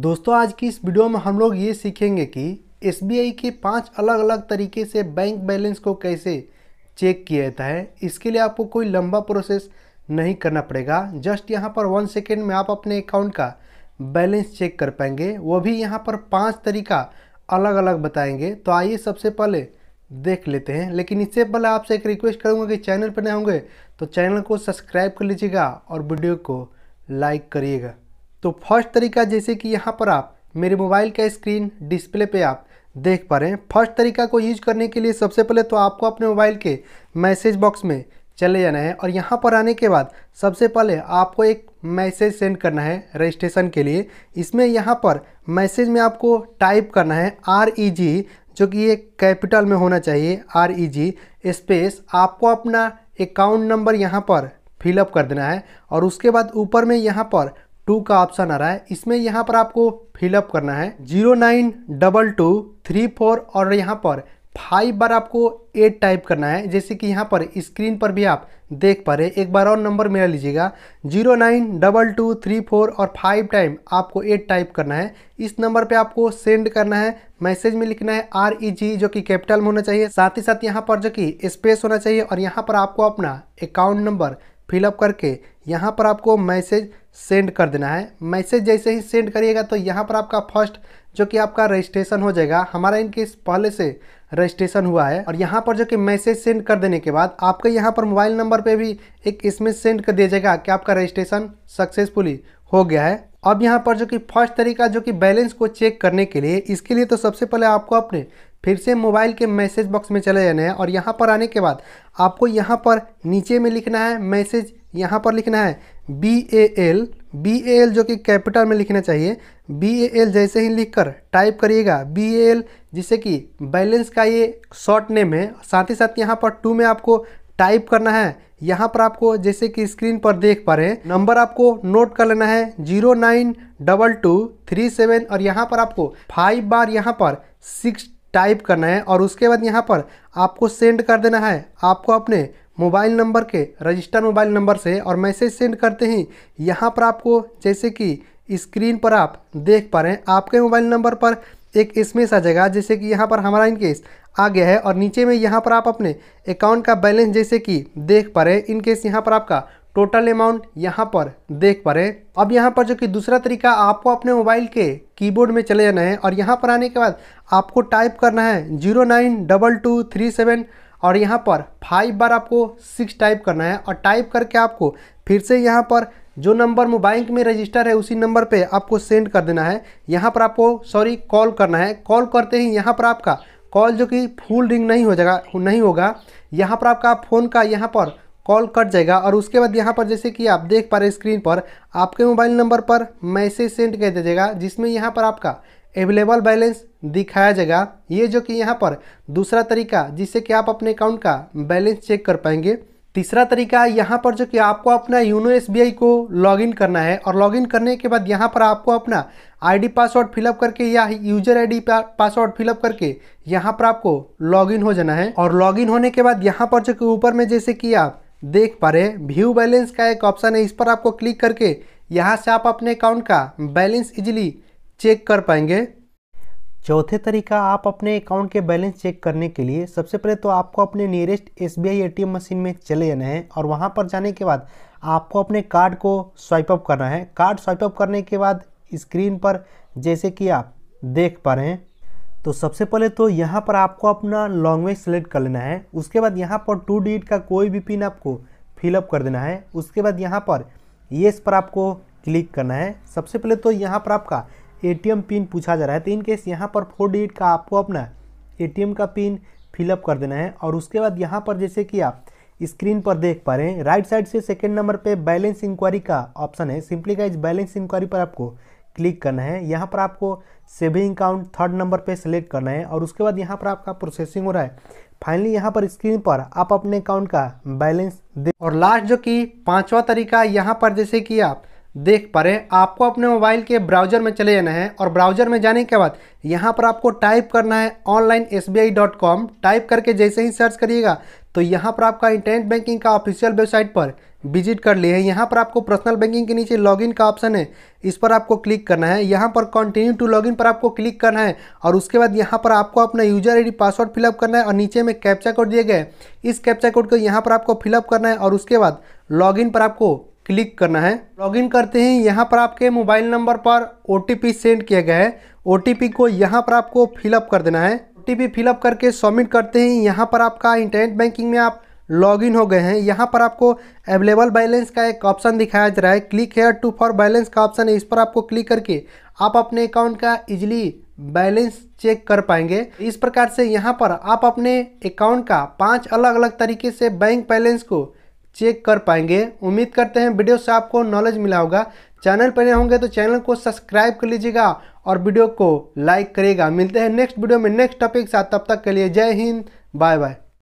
दोस्तों आज की इस वीडियो में हम लोग ये सीखेंगे कि एस के पांच अलग अलग तरीके से बैंक बैलेंस को कैसे चेक किया जाता है इसके लिए आपको कोई लंबा प्रोसेस नहीं करना पड़ेगा जस्ट यहाँ पर वन सेकेंड में आप अपने अकाउंट का बैलेंस चेक कर पाएंगे वो भी यहाँ पर पांच तरीका अलग अलग बताएंगे तो आइए सबसे पहले देख लेते हैं लेकिन इससे पहले आपसे एक रिक्वेस्ट करूँगा कि चैनल पर नए होंगे तो चैनल को सब्सक्राइब कर लीजिएगा और वीडियो को लाइक करिएगा तो फर्स्ट तरीका जैसे कि यहाँ पर आप मेरे मोबाइल का स्क्रीन डिस्प्ले पे आप देख पा रहे हैं फर्स्ट तरीका को यूज करने के लिए सबसे पहले तो आपको अपने मोबाइल के मैसेज बॉक्स में चले जाना है और यहाँ पर आने के बाद सबसे पहले आपको एक मैसेज सेंड करना है रजिस्ट्रेशन के लिए इसमें यहाँ पर मैसेज में आपको टाइप करना है आर ई जी जो कि ये कैपिटल में होना चाहिए आर ई जी स्पेस आपको अपना अकाउंट नंबर यहाँ पर फिलअप कर देना है और उसके बाद ऊपर में यहाँ पर टू का ऑप्शन आ रहा है इसमें यहाँ पर आपको फिलअप करना है zero nine double two three four और यहाँ पर फाइव बार आपको एट टाइप करना है जैसे कि यहाँ पर स्क्रीन पर भी आप देख पा रहे एक बार और नंबर मेरा लीजिएगा zero nine double two three four और फाइव टाइम आपको एट टाइप करना है इस नंबर पे आपको सेंड करना है मैसेज में लिखना है आर ई जी जो कि कैपिटल में होना चाहिए साथ ही साथ यहाँ पर जो कि स्पेस होना चाहिए और यहाँ पर आपको अपना अकाउंट नंबर फिलअप करके यहाँ पर आपको मैसेज सेंड कर देना है मैसेज जैसे ही सेंड करिएगा तो यहाँ पर आपका फर्स्ट जो कि आपका रजिस्ट्रेशन हो जाएगा हमारा इनके पहले से रजिस्ट्रेशन हुआ है और यहाँ पर जो कि मैसेज सेंड कर देने के बाद आपके यहाँ पर मोबाइल नंबर पे भी एक इसमें सेंड कर दिया जाएगा कि आपका रजिस्ट्रेशन सक्सेसफुली हो गया है अब यहाँ पर जो कि फर्स्ट तरीका जो कि बैलेंस को चेक करने के लिए इसके लिए तो सबसे पहले आपको अपने फिर से मोबाइल के मैसेज बॉक्स में चले जाना है और यहाँ पर आने के बाद आपको यहाँ पर नीचे में लिखना है मैसेज यहाँ पर लिखना है B A L B A L जो कि कैपिटल में लिखना चाहिए बी ए एल जैसे ही लिखकर टाइप करिएगा बी ए एल जिससे कि बैलेंस का ये शॉर्ट नेम है साथ ही साथ यहाँ पर टू में आपको टाइप करना है यहाँ पर आपको जैसे कि स्क्रीन पर देख पा रहे हैं नंबर आपको नोट कर लेना है zero nine double two three seven और यहाँ पर आपको फाइव बार यहाँ पर सिक्स टाइप करना है और उसके बाद यहाँ पर आपको सेंड कर देना है आपको अपने मोबाइल नंबर के रजिस्टर मोबाइल नंबर से और मैसेज सेंड करते ही यहाँ पर आपको जैसे कि स्क्रीन पर आप देख पा रहे हैं आपके मोबाइल नंबर पर एक एसमेस आ जाएगा जैसे कि यहाँ पर हमारा इनकेस आ गया है और नीचे में यहाँ पर आप अपने अकाउंट का बैलेंस जैसे कि देख पा रहे हैं इनकेस यहाँ पर आपका टोटल अमाउंट यहाँ पर देख पा रहे अब यहाँ पर जो कि दूसरा तरीका आपको अपने मोबाइल के कीबोर्ड में चले जाना है और यहाँ पर आने के बाद आपको टाइप करना है zero nine double two three seven और यहाँ पर फाइव बार आपको सिक्स टाइप करना है और टाइप करके आपको फिर से यहाँ पर जो नंबर मोबाइल में रजिस्टर है उसी नंबर पर आपको सेंड कर देना है यहाँ पर आपको सॉरी कॉल करना है कॉल करते ही यहाँ पर आपका कॉल जो कि फुल रिंग नहीं हो जाएगा नहीं होगा यहाँ पर आपका फ़ोन का यहाँ पर कॉल कट जाएगा और उसके बाद यहाँ पर जैसे कि आप देख पा रहे स्क्रीन पर आपके मोबाइल नंबर पर मैसेज सेंड कर दिया जाएगा जिसमें यहाँ पर आपका अवेलेबल बैलेंस दिखाया जाएगा ये जो कि यहाँ पर दूसरा तरीका जिससे कि आप अपने अकाउंट का बैलेंस चेक कर पाएंगे तीसरा तरीका यहाँ पर जो कि आपको अपना यूनो एस को लॉगिन करना है और लॉगिन करने के बाद यहाँ पर आपको अपना आईडी पासवर्ड फिलअप करके या यूजर आईडी पासवर्ड फिलअप करके यहाँ पर आपको लॉगिन हो जाना है और लॉगिन होने के बाद यहाँ पर जो कि ऊपर में जैसे कि आप देख पा रहे हैं व्यू बैलेंस का एक ऑप्शन है इस पर आपको क्लिक करके यहाँ से आप अपने अकाउंट का बैलेंस इजिली चेक कर पाएंगे चौथे तरीका आप अपने अकाउंट के बैलेंस चेक करने के लिए सबसे पहले तो आपको अपने नियरेस्ट एस बी मशीन में चले जाना है और वहाँ पर जाने के बाद आपको अपने कार्ड को स्वाइप अप करना है कार्ड स्वाइप अप करने के बाद स्क्रीन पर जैसे कि आप देख पा रहे हैं तो सबसे पहले तो यहाँ पर आपको अपना लैंग्वेज सेलेक्ट कर लेना है उसके बाद यहाँ पर टू डिजिट का कोई भी पिन आपको फिलअप कर देना है उसके बाद यहाँ पर येस पर आपको क्लिक करना है सबसे पहले तो यहाँ पर आपका एटीएम पिन पूछा जा रहा है तो इनकेस यहाँ पर फोर डिजिट का आपको अपना एटीएम का पिन फिलअप कर देना है और उसके बाद यहाँ पर जैसे कि आप स्क्रीन पर देख पा रहे हैं राइट साइड से सेकेंड नंबर पे बैलेंस इंक्वायरी का ऑप्शन है सिंपली का बैलेंस इंक्वायरी पर आपको क्लिक करना है यहाँ पर आपको सेविंग अकाउंट थर्ड नंबर पे सेलेक्ट करना है और उसके बाद यहाँ पर आपका प्रोसेसिंग हो रहा है फाइनली यहाँ पर स्क्रीन पर आप अपने अकाउंट का बैलेंस दे और लास्ट जो कि पांचवा तरीका यहाँ पर जैसे कि आप देख पा रहे हैं आपको अपने मोबाइल के ब्राउजर में चले जाना है और ब्राउजर में जाने के बाद यहाँ पर आपको टाइप करना है ऑनलाइन एस टाइप करके जैसे ही सर्च करिएगा तो यहाँ पर आपका इंटरनेट बैंकिंग का ऑफिशियल वेबसाइट पर विजिट कर लिए है यहाँ पर आपको पर्सनल बैंकिंग के नीचे लॉगिन का ऑप्शन है इस पर आपको क्लिक करना है यहाँ पर कंटिन्यू टू लॉगिन पर आपको क्लिक करना है और उसके बाद यहाँ पर आपको अपना यूजर आईडी पासवर्ड फिलअप करना है और नीचे में कैप्चा कोड दिए गए इस कैप्चा कोड को यहाँ पर आपको फिलअप करना है और उसके बाद लॉगिन पर आपको क्लिक करना है लॉगिन करते ही यहाँ पर आपके मोबाइल नंबर पर ओ सेंड किया गया है ओ को यहाँ पर आपको फिलअप कर देना है ओ फिलअप करके सबमिट करते ही यहाँ पर आपका इंटरनेट बैंकिंग में आप लॉगिन हो गए हैं यहाँ पर आपको अवेलेबल बैलेंस का एक ऑप्शन दिखाया जा रहा है click here to for balance का ऑप्शन है इस पर आपको क्लिक करके आप अपने अकाउंट का इजिली बैलेंस चेक कर पाएंगे इस प्रकार से यहाँ पर आप अपने अकाउंट का पांच अलग अलग तरीके से बैंक बैलेंस को चेक कर पाएंगे उम्मीद करते हैं वीडियो से आपको नॉलेज मिला होगा चैनल पर होंगे तो चैनल को सब्सक्राइब कर लीजिएगा और वीडियो को लाइक करेगा मिलते हैं नेक्स्ट वीडियो में नेक्स्ट टॉपिक साथ तब तक के लिए जय हिंद बाय बाय